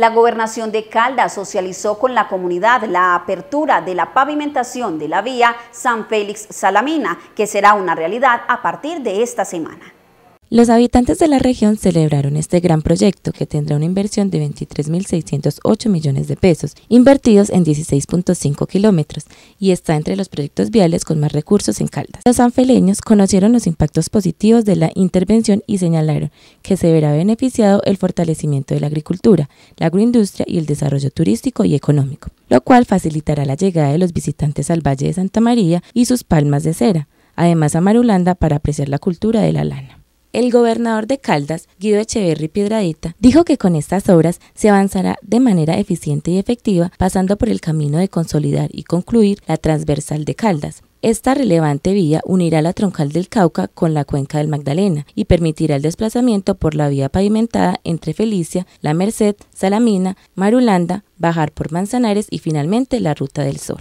La gobernación de Caldas socializó con la comunidad la apertura de la pavimentación de la vía San Félix-Salamina, que será una realidad a partir de esta semana. Los habitantes de la región celebraron este gran proyecto que tendrá una inversión de 23.608 millones de pesos, invertidos en 16.5 kilómetros, y está entre los proyectos viales con más recursos en Caldas. Los anfeleños conocieron los impactos positivos de la intervención y señalaron que se verá beneficiado el fortalecimiento de la agricultura, la agroindustria y el desarrollo turístico y económico, lo cual facilitará la llegada de los visitantes al Valle de Santa María y sus palmas de cera, además a Marulanda para apreciar la cultura de la lana. El gobernador de Caldas, Guido Echeverri Piedradita, dijo que con estas obras se avanzará de manera eficiente y efectiva, pasando por el camino de consolidar y concluir la transversal de Caldas. Esta relevante vía unirá la troncal del Cauca con la cuenca del Magdalena y permitirá el desplazamiento por la vía pavimentada entre Felicia, La Merced, Salamina, Marulanda, bajar por Manzanares y finalmente la Ruta del Sol.